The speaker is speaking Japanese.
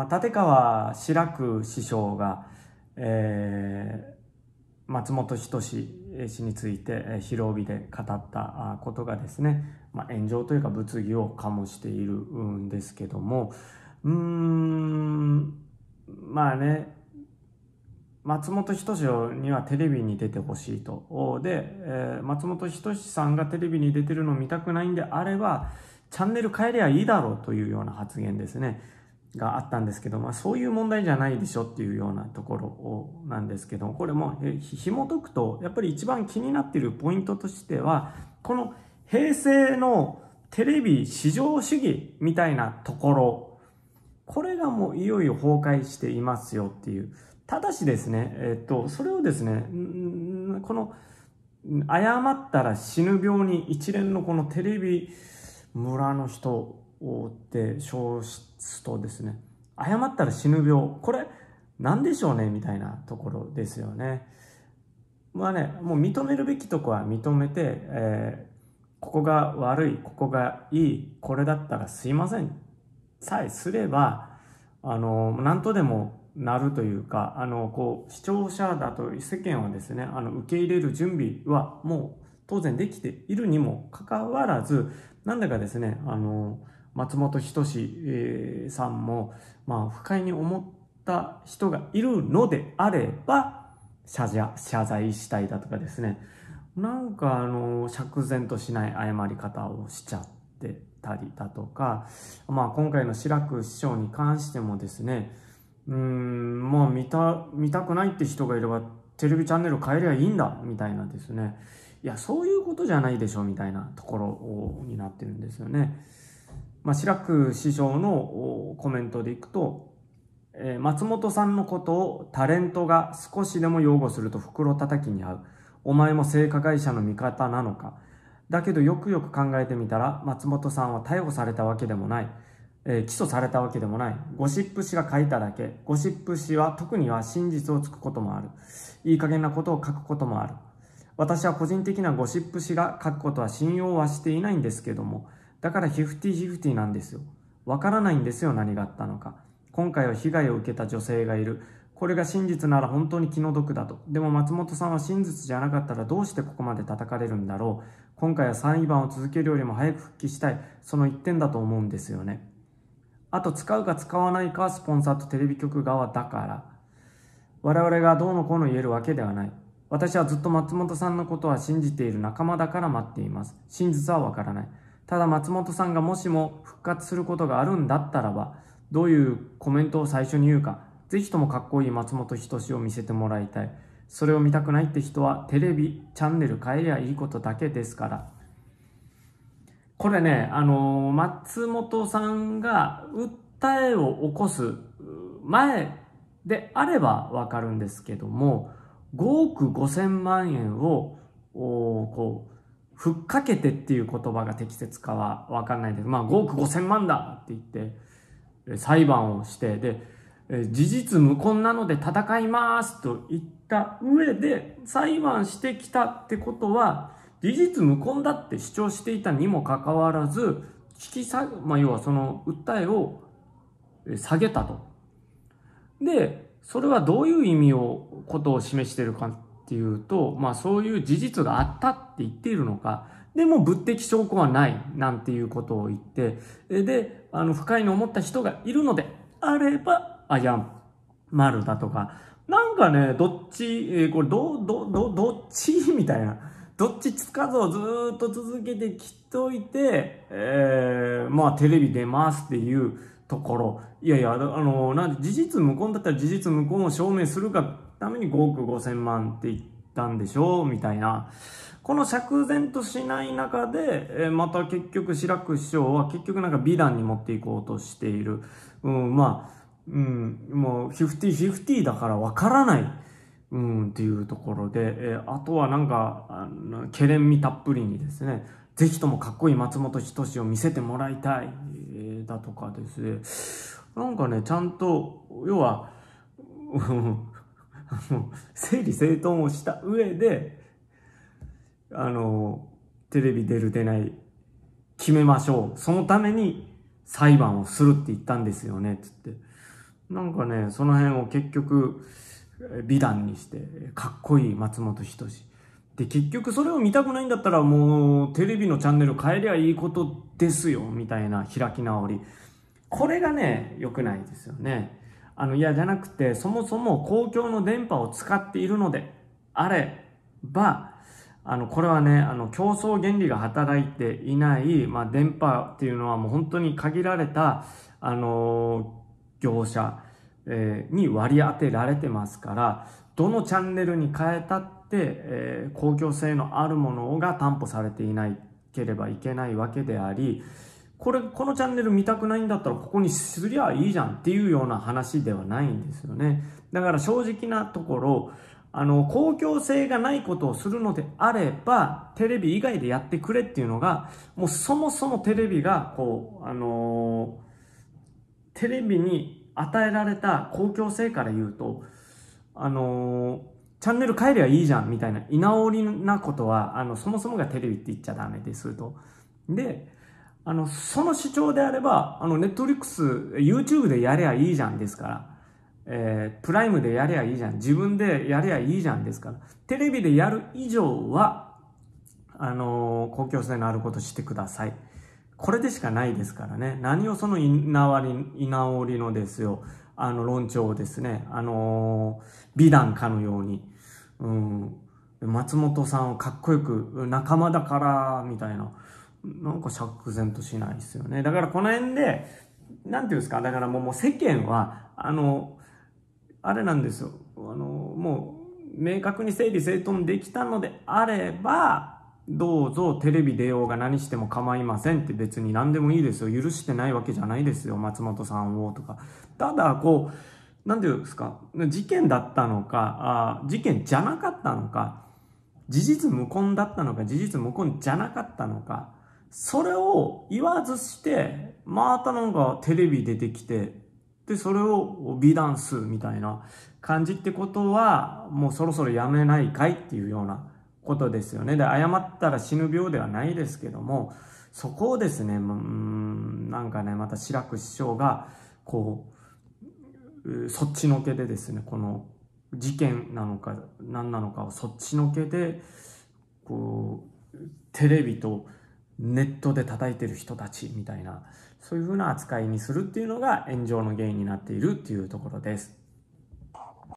まあ、立川志らく師匠が、えー、松本人志氏について露日で語ったことがですね、まあ、炎上というか物議を醸しているんですけどもうんまあね松本人志にはテレビに出てほしいと。で、えー、松本人志さんがテレビに出てるのを見たくないんであれば、チャンネル変えりゃいいだろうというような発言ですね。があったんですけど、まあ、そういう問題じゃないでしょっていうようなところをなんですけどこれもひ紐解くとやっぱり一番気になっているポイントとしてはこの平成のテレビ市場主義みたいなところこれがもういよいよ崩壊していますよっていうただしですねえっとそれをですねこの誤ったら死ぬ病に一連のこのテレビ村の人って消失とですね誤ったら死ぬ病これ何でしょうねみたいなところですよね。まあねもう認めるべきとこは認めて、えー、ここが悪いここがいいこれだったらすいませんさえすればあの何とでもなるというかあのこう視聴者だと世間はですねあの受け入れる準備はもう当然できているにもかかわらずなんだかですねあの松本人志さんも、まあ、不快に思った人がいるのであれば、謝罪謝罪したいだとかですね、なんかあの、釈然としない謝り方をしちゃってたりだとか、まあ今回の志らく師匠に関してもですね、うーん、まあ見た、見たくないって人がいれば、テレビチャンネル変えりゃいいんだ、みたいなですね。いや、そういうことじゃないでしょ、みたいなところになってるんですよね。まあ、白く師匠のコメントでいくと、えー、松本さんのことをタレントが少しでも擁護すると袋叩きに遭う。お前も性加害者の味方なのか。だけどよくよく考えてみたら、松本さんは逮捕されたわけでもない。えー、起訴されたわけでもない。ゴシップ誌が書いただけ。ゴシップ誌は特には真実をつくこともある。いい加減なことを書くこともある。私は個人的なゴシップ誌が書くことは信用はしていないんですけども、だからフィテヒフティなんですよ。わからないんですよ、何があったのか。今回は被害を受けた女性がいる。これが真実なら本当に気の毒だと。でも松本さんは真実じゃなかったらどうしてここまで叩かれるんだろう。今回は3位番を続けるよりも早く復帰したい。その一点だと思うんですよね。あと使うか使わないかはスポンサーとテレビ局側だから。我々がどうのこうの言えるわけではない。私はずっと松本さんのことは信じている仲間だから待っています。真実はわからない。ただ松本さんがもしも復活することがあるんだったらば、どういうコメントを最初に言うか、ぜひともかっこいい松本人志を見せてもらいたい。それを見たくないって人はテレビ、チャンネル変えりゃいいことだけですから。これね、あのー、松本さんが訴えを起こす前であればわかるんですけども、5億5千万円を、こう、ふっかけてっていう言葉が適切かはわかんないんですまあ5億5 0万だって言って裁判をしてで事実無根なので戦いますと言った上で裁判してきたってことは事実無根だって主張していたにもかかわらず引き下げ、まあ、要はその訴えを下げたと。で、それはどういう意味を、ことを示してるかっていうと、まあそういう事実があったって言っているのか、でも物的証拠はないなんていうことを言って、で、あの、不快に思った人がいるのであれば、あやまるだとか、なんかね、どっち、えー、これ、ど、ど、ど、どっち みたいな。どっちつかずをずっと続けてきといて、えー、まあテレビ出ますっていうところ。いやいや、あの、なん事実無根だったら事実無根を証明するがために5億5千万って言ったんでしょうみたいな。この釈然としない中で、えー、また結局白く師匠は結局なんか美談に持っていこうとしている。うん、まあ、うん、もう、フィフティフィフティだからわからない。うん、っていうところで、えー、あとはなんか、あの、ケレン味たっぷりにですね、ぜひともかっこいい松本人志を見せてもらいたい、えー、だとかですね、なんかね、ちゃんと、要は、整理整頓をした上で、あの、テレビ出る出ない決めましょう。そのために裁判をするって言ったんですよね、つって。なんかね、その辺を結局、美談にして、かっこいい松本人志。で、結局それを見たくないんだったらもう、テレビのチャンネル変えりゃいいことですよ、みたいな開き直り。これがね、良くないですよね。あの、いや、じゃなくて、そもそも公共の電波を使っているのであれば、あの、これはね、あの、競争原理が働いていない、まあ、電波っていうのはもう本当に限られた、あの、業者、えー、に割り当てられてますから、どのチャンネルに変えたって、えー、公共性のあるものが担保されていないければいけないわけであり、これ、このチャンネル見たくないんだったらここにすりゃいいじゃんっていうような話ではないんですよね。だから正直なところ、あの、公共性がないことをするのであれば、テレビ以外でやってくれっていうのが、もうそもそもテレビが、こう、あのー、テレビに与えられた公共性から言うと、あのー、チャンネル変えりゃいいじゃんみたいな、居直りなことは、あの、そもそもがテレビって言っちゃダメですと。で、あの、その主張であれば、あの、ネットリックス、YouTube でやりゃいいじゃんですから。えー、プライムでやりゃいいじゃん。自分でやりゃいいじゃんですから。テレビでやる以上は、あのー、公共性のあることしてください。これでしかないですからね。何をその稲割り、稲織りのですよ。あの論調をですね、あのー、美談かのように。うん。松本さんをかっこよく、仲間だから、みたいな。なんか釈然としないですよね。だからこの辺で、なんていうんですか、だからもう世間は、あの、あれなんですよ。あの、もう、明確に整理整頓できたのであれば、どうぞテレビ出ようが何しても構いませんって別に何でもいいですよ。許してないわけじゃないですよ。松本さんをとか。ただ、こう、なんていうんですか、事件だったのか、あ事件じゃなかったのか、事実無根だったのか、事実無根じゃなかったのか、それを言わずして、またなんかテレビ出てきて、で、それを美談数みたいな感じってことは、もうそろそろやめないかいっていうようなことですよね。で、謝ったら死ぬ病ではないですけども、そこをですね、うん、なんかね、また志らく師匠が、こう、そっちのけでですね、この事件なのか、何なのかをそっちのけで、こう、テレビとネットで叩いてる人たちみたいな、そういうふうな扱いにするっていうのが炎上の原因になっているっていうところです。